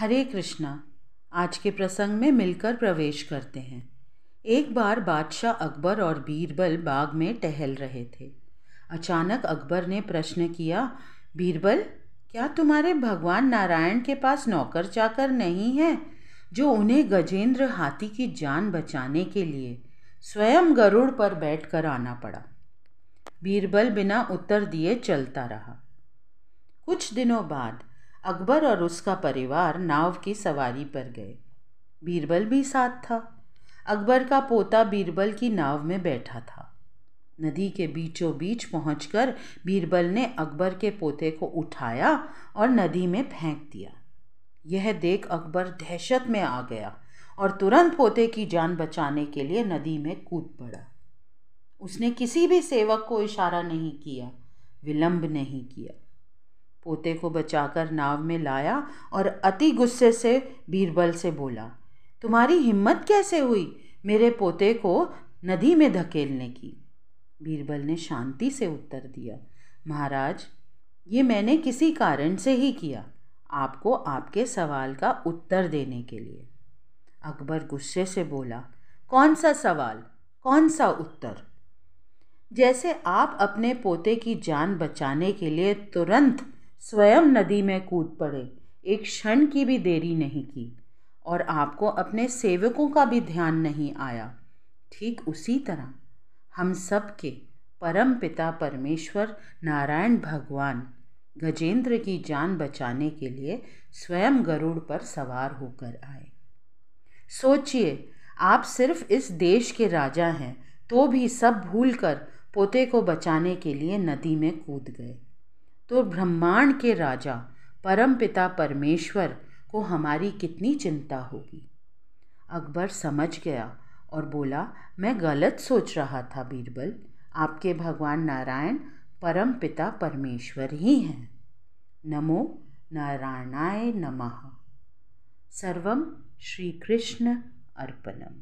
हरे कृष्णा आज के प्रसंग में मिलकर प्रवेश करते हैं एक बार बादशाह अकबर और बीरबल बाग में टहल रहे थे अचानक अकबर ने प्रश्न किया बीरबल क्या तुम्हारे भगवान नारायण के पास नौकर चाकर नहीं है जो उन्हें गजेंद्र हाथी की जान बचाने के लिए स्वयं गरुड़ पर बैठकर आना पड़ा बीरबल बिना उत्तर दिए चलता रहा कुछ दिनों बाद अकबर और उसका परिवार नाव की सवारी पर गए बीरबल भी साथ था अकबर का पोता बीरबल की नाव में बैठा था नदी के बीचों बीच पहुँच बीरबल ने अकबर के पोते को उठाया और नदी में फेंक दिया यह देख अकबर दहशत में आ गया और तुरंत पोते की जान बचाने के लिए नदी में कूद पड़ा उसने किसी भी सेवक को इशारा नहीं किया विलंब नहीं किया पोते को बचाकर नाव में लाया और अति गुस्से से बीरबल से बोला तुम्हारी हिम्मत कैसे हुई मेरे पोते को नदी में धकेलने की बीरबल ने शांति से उत्तर दिया महाराज ये मैंने किसी कारण से ही किया आपको आपके सवाल का उत्तर देने के लिए अकबर गुस्से से बोला कौन सा सवाल कौन सा उत्तर जैसे आप अपने पोते की जान बचाने के लिए तुरंत स्वयं नदी में कूद पड़े एक क्षण की भी देरी नहीं की और आपको अपने सेवकों का भी ध्यान नहीं आया ठीक उसी तरह हम सब के परम पिता परमेश्वर नारायण भगवान गजेंद्र की जान बचाने के लिए स्वयं गरुड़ पर सवार होकर आए सोचिए आप सिर्फ इस देश के राजा हैं तो भी सब भूलकर पोते को बचाने के लिए नदी में कूद गए तो ब्रह्मांड के राजा परमपिता परमेश्वर को हमारी कितनी चिंता होगी अकबर समझ गया और बोला मैं गलत सोच रहा था बीरबल आपके भगवान नारायण परम पिता परमेश्वर ही हैं नमो नारायणाय नमः सर्वम श्री कृष्ण अर्पणम